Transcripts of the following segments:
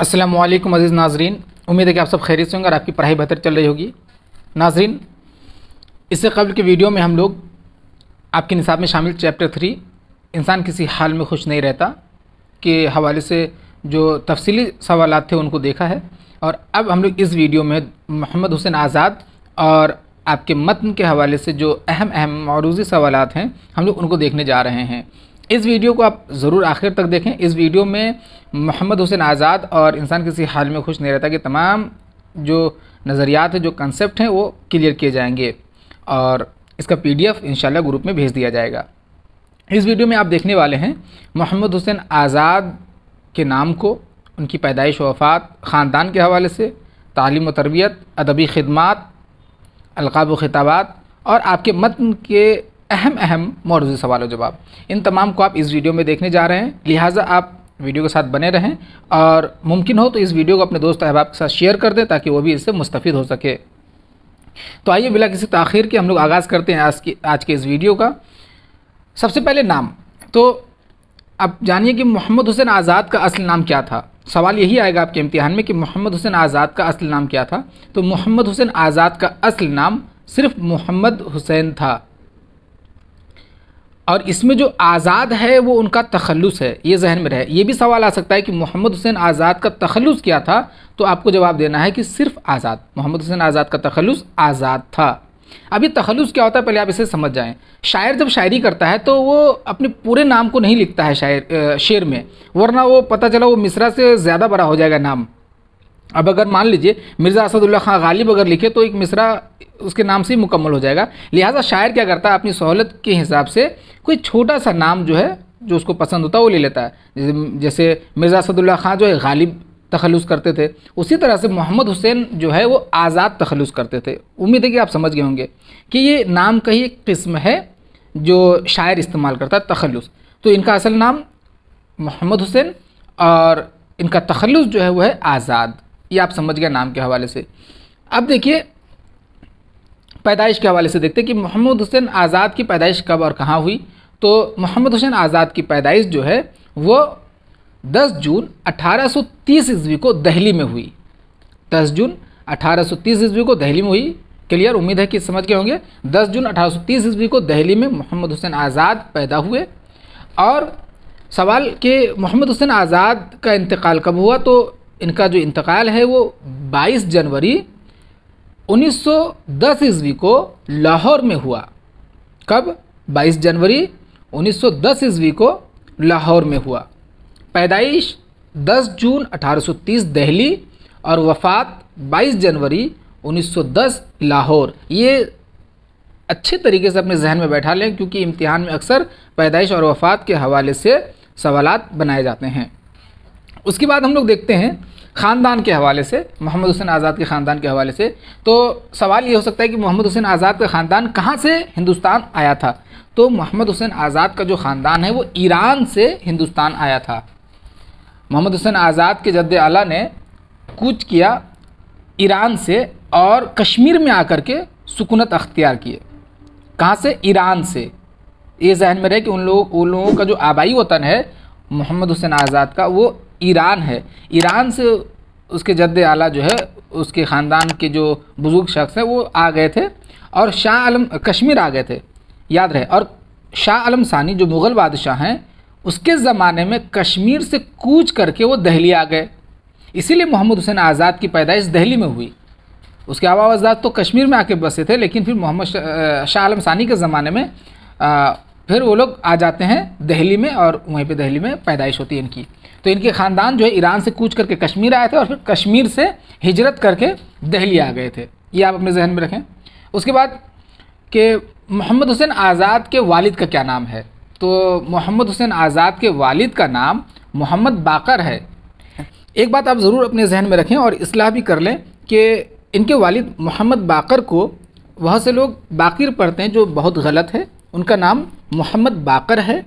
असलम अज़ीज़ नाजरीन उम्मीद है कि आप सब खैरियत से होंगे और आपकी पढ़ाई बेहतर चल रही होगी नाजरीन इससे कबल के वीडियो में हम लोग आपके निसाब में शामिल चैप्टर थ्री इंसान किसी हाल में खुश नहीं रहता के हवाले से जो तफसीली सवाल थे उनको देखा है और अब हम लोग इस वीडियो में मोहम्मद हुसैन आज़ाद और आपके मतन के हवाले से जो अहम अहम मरूजी सवाल हैं हम लोग उनको देखने जा रहे हैं इस वीडियो को आप ज़रूर आखिर तक देखें इस वीडियो में मोहम्मद हुसैन आज़ाद और इंसान किसी हाल में खुश नहीं रहता कि तमाम जो नज़रियात हैं जो कंसेप्ट हैं वो क्लियर किए जाएंगे और इसका पी डी एफ ग्रुप में भेज दिया जाएगा इस वीडियो में आप देखने वाले हैं मोहम्मद हुसैन आज़ाद के नाम को उनकी पैदाइश वफ़ात ख़ानदान के हवाले से तालीम व तरबियत अदबी ख़दमात अलकाब व ख़िताबात और आपके मतन के अहम अहम मौजूद सवाल जवाब इन तमाम को आप इस वीडियो में देखने जा रहे हैं लिहाजा आप वीडियो के साथ बने रहें और मुमकिन हो तो इस वीडियो को अपने दोस्त अहबाब के साथ शेयर कर दें ताकि वो भी इससे मुस्तफ़ हो सके तो आइए बिला किसी तखिर के हम लोग आगाज़ करते हैं आज की आज के इस वीडियो का सबसे पहले नाम तो आप जानिए कि मोहम्मद हुसैन आज़ाद का असल नाम क्या था सवाल यही आएगा आपके इम्तिहान में कि मोहम्मद हुसैन आज़ाद का असल नाम क्या था तो मोहम्मद हुसैन आज़ाद का असल नाम सिर्फ मोहम्मद हुसैन था और इसमें जो आज़ाद है वो उनका तखलुस है ये जहन में रहे ये भी सवाल आ सकता है कि मोहम्मद हुसैन आज़ाद का तखलुस क्या था तो आपको जवाब देना है कि सिर्फ आज़ाद मोहम्मद हुसैन आज़ाद का तखलुस आज़ाद था अभी तखलुस क्या होता है पहले आप इसे समझ जाएं शायर जब शायरी करता है तो वो अपने पूरे नाम को नहीं लिखता है शायर शेर में वरना वो पता चला वो मिसरा से ज़्यादा बड़ा हो जाएगा नाम अब अगर मान लीजिए मिर्ज़ा असदुल्ला खां गालिब अगर लिखे तो एक मिसरा उसके नाम से ही मुकम्मल हो जाएगा लिहाजा शायर क्या करता है अपनी सहूलत के हिसाब से कोई छोटा सा नाम जो है जो उसको पसंद होता है वो ले लेता है जैसे मिर्ज़ा असदुल्ला खां जो है गालिब तखलुस करते थे उसी तरह से मोहम्मद हुसैन जो है वो आज़ाद तखलुस करते थे उम्मीद है कि आप समझ गए होंगे कि ये नाम का ही एक किस्म है जो शायर इस्तेमाल करता है तखलुस तो इनका असल नाम मोहम्मद हुसैन और इनका तखलुस जो है वह है आज़ाद ये आप समझ गए नाम के हवाले से अब देखिए पैदाइश के हवाले से देखते हैं कि मोहम्मद हुसैन आज़ाद की पैदाइश कब और कहाँ हुई तो मोहम्मद हुसैन आज़ाद की पैदाइश जो है वो 10 जून 1830 सौ ईस्वी को दहली में हुई 10 जून 1830 सौ ईस्वी को दहली में हुई क्लियर उम्मीद है कि समझ गए होंगे 10 जून 1830 ईस्वी को दहली में मोहम्मद हुसैन आज़ाद पैदा हुए और सवाल कि मोहम्मद हुसैन आज़ाद का इंतकाल कब हुआ तो इनका जो इंतकाल है वो 22 जनवरी 1910 सौ ईस्वी को लाहौर में हुआ कब 22 जनवरी 1910 सौ ईस्वी को लाहौर में हुआ पैदाइश 10 जून 1830 दिल्ली और वफात 22 जनवरी 1910 लाहौर ये अच्छे तरीके से अपने जहन में बैठा लें क्योंकि इम्तिहान में अक्सर पैदाइश और वफात के हवाले से सवालत बनाए जाते हैं उसके बाद हम लोग देखते हैं ख़ानदान के हवाले से मोहम्मद हुसैन आज़ाद के ख़ानदान के हवाले से तो सवाल ये हो सकता है कि मोहम्मद हुसैन आज़ाद का ख़ानदान कहाँ से हिंदुस्तान आया था तो मोहम्मद हुसैन आज़ाद का जो ख़ानदान है वो ईरान से हिंदुस्तान आया था मोहम्मद हुसैन आज़ाद के जद्द आला ने कूच किया ईरान से और कश्मीर में आकर के सुकूनत अख्तियार किए कहाँ से ईरान से ये जहन में रहे कि उन लोग उन लोगों का जो आबाई वतन है मोहम्मद हुसैन आज़ाद का वो ईरान है ईरान से उसके जद्द आला जो है उसके ख़ानदान के जो बुज़ुर्ग शख्स हैं वो आ गए थे और शाह आलम कश्मीर आ गए थे याद रहे और शाह आलम सानी जो मुग़ल बादशाह हैं उसके ज़माने में कश्मीर से कूच करके वो दहली आ गए इसीलिए मोहम्मद हुसैन आज़ाद की पैदाइश दहली में हुई उसके आबा आज़ाद तो कश्मीर में आके बसे थे लेकिन फिर मोहम्मद शाह आलम सानी के ज़माने में फिर वो लोग आ जाते हैं दहली में और वहीं पे दहली में पैदाइश होती है इनकी तो इनके ख़ानदान जो है ईरान से कूच करके कश्मीर आए थे और फिर कश्मीर से हिजरत करके दहली आ गए थे ये आप अपने जहन में रखें उसके बाद कि मोहम्मद हुसैन आज़ाद के वालिद का क्या नाम है तो मोहम्मद हुसैन आज़ाद के वालिद का नाम मोहम्मद बाकर है एक बात आप ज़रूर अपने जहन में रखें और इसलाह भी कर लें कि इनके वालिद मोहम्मद बाकर को वह से लोग बाकिर पढ़ते हैं जो बहुत गलत है उनका नाम मोहम्मद बाकर है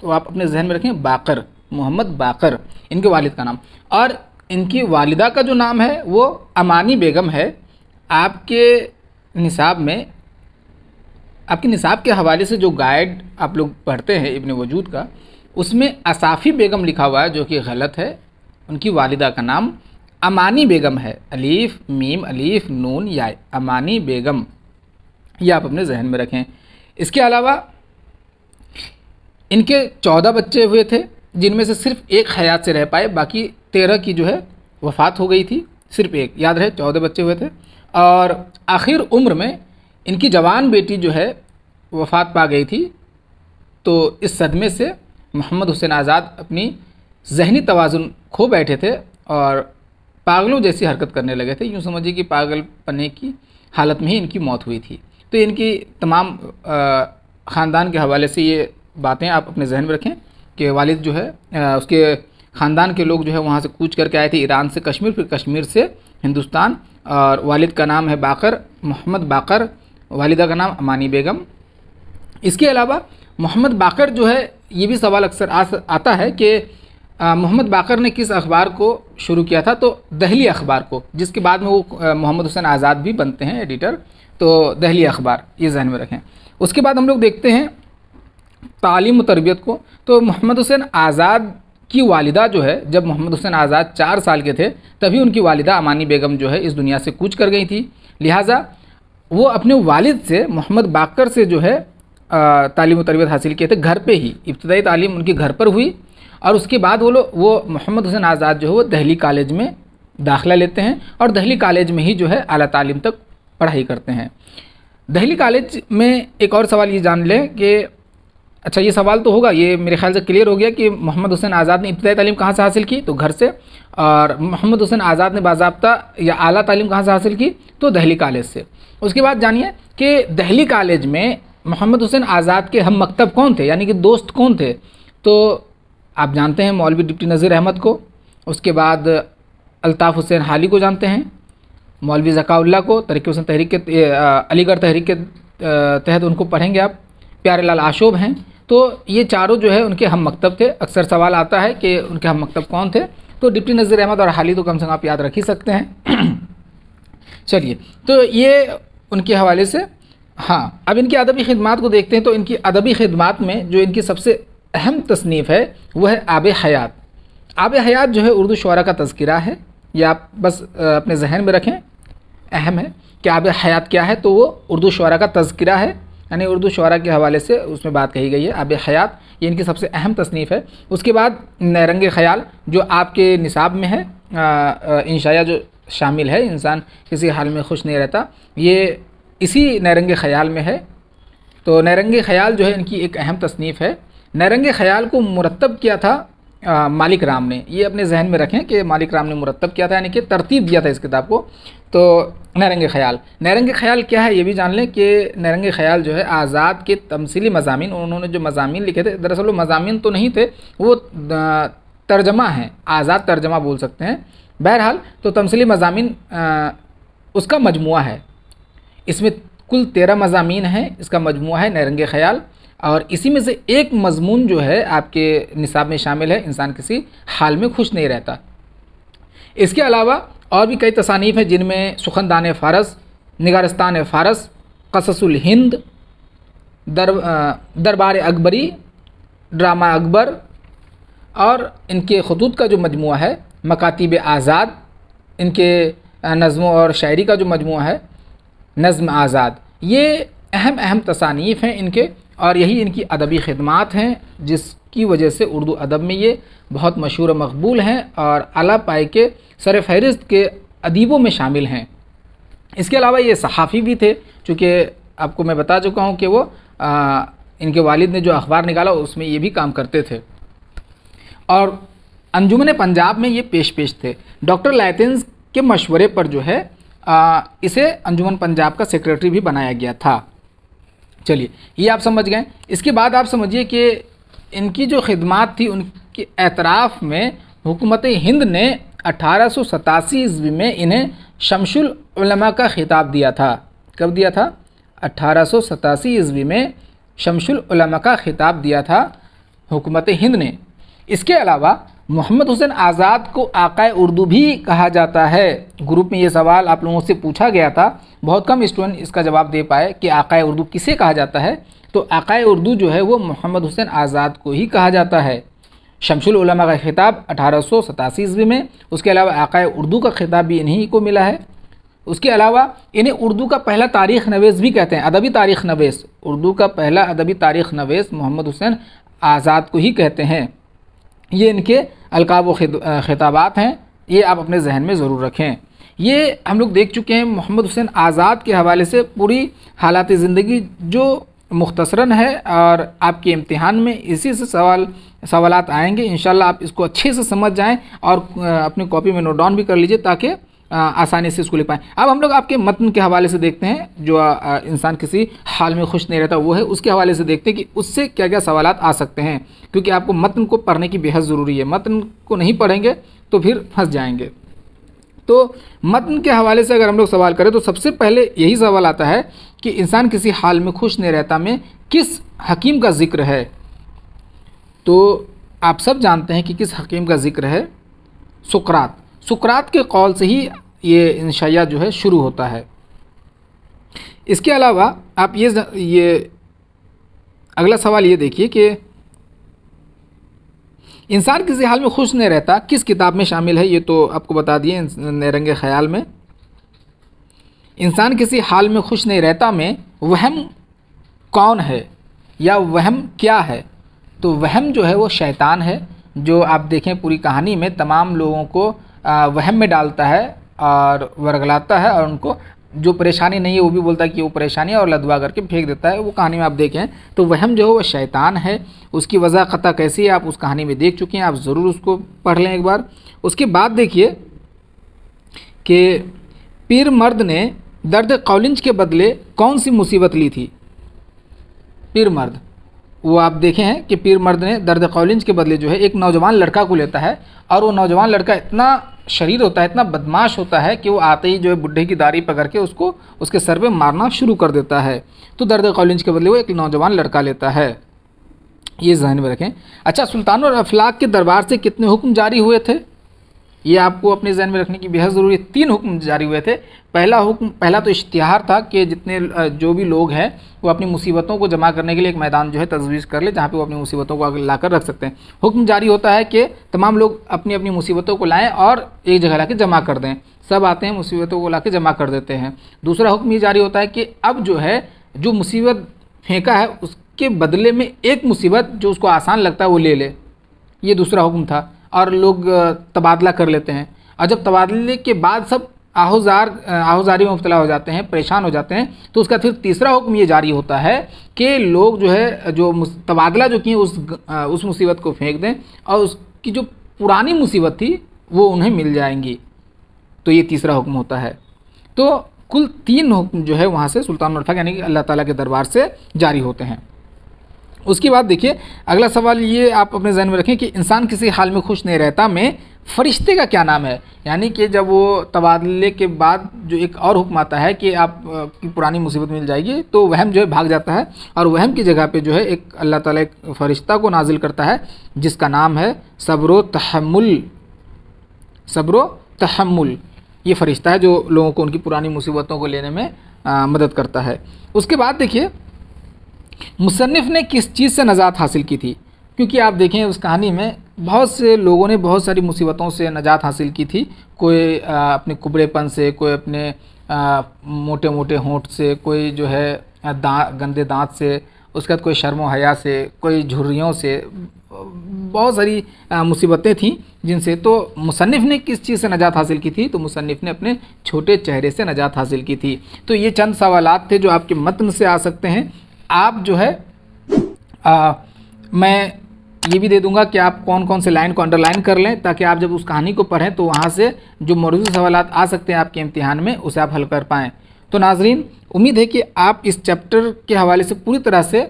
तो आप अपने जहन में रखें बाकर मोहम्मद बाकर इनके वालिद का नाम और इनकी वालिदा का जो नाम है वो अमानी बेगम है आपके निसाब में आपके निसाब के हवाले से जो गाइड आप लोग पढ़ते हैं इबन वजूद का उसमें असाफ़ी बेगम लिखा हुआ है जो कि गलत है उनकी वालिदा का नाम अमानी बेगम है अलीफ़ मीम अलीफ़ नून या अमानी बेगम यह आप अपने जहन में रखें इसके अलावा इनके चौदह बच्चे हुए थे जिनमें से सिर्फ एक हयात से रह पाए बाकी तेरह की जो है वफात हो गई थी सिर्फ एक याद रहे चौदह बच्चे हुए थे और आखिर उम्र में इनकी जवान बेटी जो है वफात पा गई थी तो इस सदमे से मोहम्मद हुसैन आज़ाद अपनी जहनी तोज़ुन खो बैठे थे और पागलों जैसी हरकत करने लगे थे यूँ समझिए कि पागल पने की हालत में ही इनकी मौत हुई थी तो इनकी तमाम ख़ानदान के हवाले से ये बातें आप अपने जहन में रखें कि वालिद जो है उसके ख़ानदान के लोग जो है वहाँ से कूच करके आए थे ईरान से कश्मीर फिर कश्मीर से हिंदुस्तान और वालिद का नाम है बाकर मोहम्मद बाकर वालिदा का नाम अमानी बेगम इसके अलावा मोहम्मद बाकर जो है ये भी सवाल अक्सर आता है कि मोहम्मद बाकर ने किस अखबार को शुरू किया था तो दहली अखबार को जिसके बाद में वो मोहम्मद हुसैन आज़ाद भी बनते हैं एडिटर तो दहली अखबार ये जहन में रखें उसके बाद हम लोग देखते हैं तालीम व तरबियत को तो मोहम्मद हुसैन आज़ाद की वालिदा जो है जब मोहम्मद हुसैन आज़ाद चार साल के थे तभी उनकी वालिदा अमानी बेगम जो है इस दुनिया से कूच कर गई थी लिहाजा वो अपने वालिद से मोहम्मद बाकर से जो है तालीम तरबियत हासिल किए थे घर पे ही इब्तदाई तालीम उनके घर पर हुई और उसके बाद वो लोग वो मोहम्मद हुसैन आज़ाद जो है वो दहली कॉलेज में दाखिला लेते हैं और दहली कॉलेज में ही जो है अली तालीम तक पढ़ाई करते हैं दहली कॉलेज में एक और सवाल ये जान लें कि अच्छा ये सवाल तो होगा ये मेरे ख्याल से क्लियर हो गया कि मोहम्मद हुसैन आज़ाद ने इब्तदाई तालीम कहाँ से हासिल की तो घर से और मोहम्मद हुसैन आज़ाद ने बाबा या आला तालीम कहाँ से हासिल की तो दहली कॉलेज से उसके बाद जानिए कि दहली कॉलेज में मोहम्मद हुसैन आज़ाद के हम मकतब कौन थे यानी कि दोस्त कौन थे तो आप जानते हैं मौलवी डिप्टी नज़ीर अहमद को उसके बाद अल्ताफ़ हुसैन हाली को जानते हैं मौलवी ज़काउल्ला को तरीक़ हुसैन तहरीक के अलीगढ़ तहरीक के तहत उनको पढ़ेंगे आप प्यारे लाल आशोभ हैं तो ये चारों जो है उनके हम मकतब थे अक्सर सवाल आता है कि उनके हम मकतब कौन थे तो डिप्टी नज़ीर अहमद और हाली तो कम से कम आप याद रख ही सकते हैं चलिए तो ये उनके हवाले से हाँ अब इनकी अदबी खदमात को देखते हैं तो इनकी अदबी खदमात में जो इनकी सबसे अहम तसनीफ़ है वह है आब हयात आब हयात जो है उर्दू शुरा का तस्करा है ये आप बस अपने जहन में रखें अहम है कि आब हयात क्या है तो वो उर्दू शुरा का तस्करा है यानी उर्दू शुरा के हवाले से उसमें बात कही गई है आब हयात ये इनकी सबसे अहम तसनीफ़ है उसके बाद नरंग ख्याल जो आपके निसाब में है इनशाया जो शामिल है इंसान किसी हाल में खुश नहीं रहता ये इसी नरंग ख्याल में है तो नरंग ख्याल जो है इनकी एक अहम तसनीफ़ है नरंग ख्याल को मुरतब किया था आ, मालिक राम ने ये अपने जहन में रखें कि मालिक राम ने मुरतब किया था यानी कि तरतीब दिया था इस किताब को तो नरंग ख्याल नरंग ख्याल क्या है ये भी जान लें कि नरंग ख्याल जो है आज़ाद के तमसीली मजामी उन्होंने जो मजामी लिखे थे दरअसल वो मजामी तो नहीं थे वो तर्जमा हैं आज़ाद तर्जमा बोल सकते हैं बहरहाल तो तमसीली मजामी उसका मजमू है इसमें कुल तेरह मजामी हैं इसका मजमू है नरंग ख्याल और इसी में से एक मजमून जो है आपके निसाब में शामिल है इंसान किसी हाल में खुश नहीं रहता इसके अलावा और भी कई तसानीफ़ हैं जिनमें सुखनदान फ़ारस निगारस्तान फ़ारस कससुल हिंद दर दरबार अकबरी ड्रामा अकबर और इनके खतूत का जो मजमू है मकातीब आज़ाद इनके नज़मों और शायरी का जो मजमू है नज़म आज़ाद ये अहम अहम तसानीफ़ हैं इनके और यही इनकी अदबी ख़दमात हैं जिसकी वजह से उर्दू अदब में ये बहुत मशहूर मकबूल हैं और अला पाए के सर फहरिस्त के अदीबों में शामिल हैं इसके अलावा ये सहाफ़ी भी थे चूँकि आपको मैं बता चुका हूँ कि वो आ, इनके वालिद ने जो अखबार निकाला उसमें ये भी काम करते थे और अंजुमन पंजाब में ये पेश पेश थे डॉक्टर लाइतेंस के मशवरे पर जो है आ, इसे अंजुमन पंजाब का सेक्रेटरी भी बनाया गया था चलिए ये आप समझ गए इसके बाद आप समझिए कि इनकी जो खिदमत थी उनके एतराफ़ में हुकूमत हिंद ने अठारह सौ सतासी ईस्वी में इन्हें शमशुल उलमा का खिताब दिया था कब दिया था अठारह सौ सतासी ईस्वी में शमशुल उलमा का खिताब दिया था हुकूमत हिंद ने इसके अलावा मोहम्मद हुसैन आज़ाद को आकाए उर्दू भी कहा जाता है ग्रुप में ये सवाल आप लोगों से पूछा गया था बहुत कम स्टूडेंट इसका जवाब दे पाए कि आकाए उर्दू किसे कहा जाता है तो आकाए उर्दू जो है वो मोहम्मद हुसैन आज़ाद को ही कहा जाता है शमशुल उलमा का खिताब अठारह सौ सतासी ईस्वी में उसके अलावा आकाए उर्दू का खिताब भी इन्हीं को मिला है उसके अलावा इन्हें उर्दू का पहला तारीख नवेस भी कहते हैं अदबी तारीख नवेस उर्दू का पहला अदबी तारीख नवेस मोहम्मद हुसैन आज़ाद को ही कहते हैं ये इनके अलकाब व खिताबात हैं ये आप अपने जहन में ज़रूर रखें ये हम लोग देख चुके हैं मोहम्मद हुसैन आज़ाद के हवाले से पूरी हालात ज़िंदगी जो मुख्तसरन है और आपके इम्तिहान में इसी से सवाल सवाल आएंगे इन आप इसको अच्छे से समझ जाएँ और अपनी कॉपी में नोट डाउन भी कर लीजिए ताकि आसानी से इसको लिख पाएँ अब हम लोग आपके मतन के हवाले से देखते हैं जो इंसान किसी हाल में खुश नहीं रहता वो है उसके हवाले से देखते हैं कि उससे क्या क्या सवाल आ सकते हैं क्योंकि आपको मतन को पढ़ने की बेहद ज़रूरी है मतन को नहीं पढ़ेंगे तो फिर फंस जाएंगे तो मतन के हवाले से अगर हम लोग सवाल करें तो सबसे पहले यही सवाल आता है कि इंसान किसी हाल में खुश नहीं रहता में किस हकीम का जिक्र है तो आप सब जानते हैं कि किस हकीम का जिक्र है सुकरात सुकरात के कौल से ही ये इंशाया जो है शुरू होता है इसके अलावा आप ये ये अगला सवाल ये देखिए कि इंसान किसी हाल में खुश नहीं रहता किस किताब में शामिल है ये तो आपको बता दिए नरंग ख्याल में इंसान किसी हाल में खुश नहीं रहता में वहम कौन है या वहम क्या है तो वहम जो है वो शैतान है जो आप देखें पूरी कहानी में तमाम लोगों को वहम में डालता है और वर्गलाता है और उनको जो परेशानी नहीं है वो भी बोलता है कि वो परेशानी है और लदवा करके फेंक देता है वो कहानी में आप देखें तो वहम जो है वो शैतान है उसकी वजह ख़ता कैसी है आप उस कहानी में देख चुके हैं आप ज़रूर उसको पढ़ लें एक बार उसके बाद देखिए कि पीर मर्द ने दर्द कॉलिंज के बदले कौन सी मुसीबत ली थी पीर मर्द वो आप देखे हैं कि पीर मर्द ने दर्द कॉलिंज के बदले जो है एक नौजवान लड़का को लेता है और वो नौजवान लड़का इतना शरीर होता है इतना बदमाश होता है कि वो आते ही जो है बुढ़े की दाढ़ी पकड़ के उसको उसके सर पे मारना शुरू कर देता है तो दर्द कॉलिंज के बदले वो एक नौजवान लड़का लेता है ये जहन में रखें अच्छा सुल्तान और अफलाक के दरबार से कितने हुक्म जारी हुए थे ये आपको अपने जहन में रखने की बेहद ज़रूरी है तीन हुक्म जारी हुए थे पहला हुक्म पहला तो इश्तिहार था कि जितने जो भी लोग हैं वो अपनी मुसीबतों को जमा करने के लिए एक मैदान जो है तजवीज़ कर ले जहाँ पे वो अपनी मुसीबतों को ला कर रख सकते हैं हुक्म जारी होता है कि तमाम लोग अपनी अपनी मुसीबतों को लाएँ और एक जगह ला जमा कर दें सब आते हैं मुसीबतों को ला जमा कर देते हैं दूसरा हुक्म ये जारी होता है कि अब जो है जो मुसीबत फेंका है उसके बदले में एक मुसीबत जो उसको आसान लगता है वो ले ले ये दूसरा हुक्म था और लोग तबादला कर लेते हैं और जब तबादले के बाद सब आहुजार आहुजारी में मुबतला हो जाते हैं परेशान हो जाते हैं तो उसका फिर तीसरा हुक्म ये जारी होता है कि लोग जो है जो तबादला जो किए उस उस मुसीबत को फेंक दें और उसकी जो पुरानी मुसीबत थी वो उन्हें मिल जाएंगी तो ये तीसरा हुक्म होता है तो कुल तीन हुक्म जो है वहाँ से सुल्तान मरफा यानी कि अल्लाह ताला के दरबार से जारी होते हैं उसके बाद देखिए अगला सवाल ये आप अपने जहन में रखें कि इंसान किसी हाल में खुश नहीं रहता में फरिश्ते का क्या नाम है यानी कि जब वो तबादले के बाद जो एक और हुक्म आता है कि आप की पुरानी मुसीबत मिल जाएगी तो वहम जो है भाग जाता है और वहम की जगह पे जो है एक अल्लाह ताला एक फरिश्ता को नाजिल करता है जिसका नाम है सब्रो तहमुल सब्रो तहमुल ये फ़रिश्ता है जो लोगों को उनकी पुरानी मुसीबतों को लेने में आ, मदद करता है उसके बाद देखिए मुसनफ़ ने किस चीज़ से नजात हासिल की थी क्योंकि आप देखें उस कहानी में बहुत से लोगों ने बहुत सारी मुसीबतों से नजात हासिल की थी कोई अपने कुबड़ेपन से कोई अपने मोटे मोटे होंठ से कोई जो है दाँत गंदे दांत से उसके बाद कोई शर्म हया से कोई झुर्रियों से बहुत सारी मुसीबतें थीं जिनसे तो मुसनफ़ ने किस चीज़ से नजात हासिल की थी तो मुसनफ़ ने अपने छोटे चेहरे से नजात हासिल की थी तो ये चंद सवालत थे जो आपके मतन से आ सकते हैं आप जो है आ, मैं ये भी दे दूंगा कि आप कौन कौन से लाइन को अंडरलाइन कर लें ताकि आप जब उस कहानी को पढ़ें तो वहाँ से जो मरूजी सवाल आ सकते हैं आपके इम्तिहान में उसे आप हल कर पाएँ तो नाजरीन उम्मीद है कि आप इस चैप्टर के हवाले से पूरी तरह से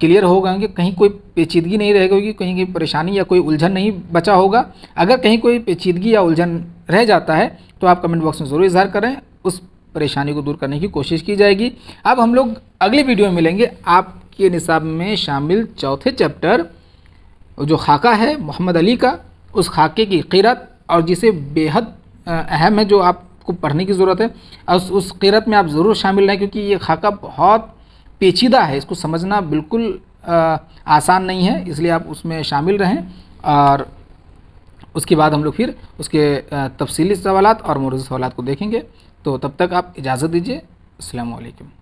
क्लियर हो गए कहीं कोई पेचीदगी नहीं रह गई कहीं कहीं परेशानी या कोई उलझन नहीं बचा होगा अगर कहीं कोई पेचीदगी या उलझन रह जाता है तो आप कमेंट बॉक्स में ज़रूर इजहार करें उस परेशानी को दूर करने की कोशिश की जाएगी अब हम लोग अगली वीडियो में मिलेंगे आपके निसाब में शामिल चौथे चैप्टर जो खाका है मोहम्मद अली का उस खाके की कीरत और जिसे बेहद अहम है जो आपको पढ़ने की ज़रूरत है और उस, उस किरत में आप ज़रूर शामिल रहें क्योंकि ये खाका बहुत पेचीदा है इसको समझना बिल्कुल आसान नहीं है इसलिए आप उसमें शामिल रहें और उसके बाद हम लोग फिर उसके तफसीली सवाल और मौजूद सवालत को देखेंगे तो तब तक आप इजाज़त दीजिए अलैक्म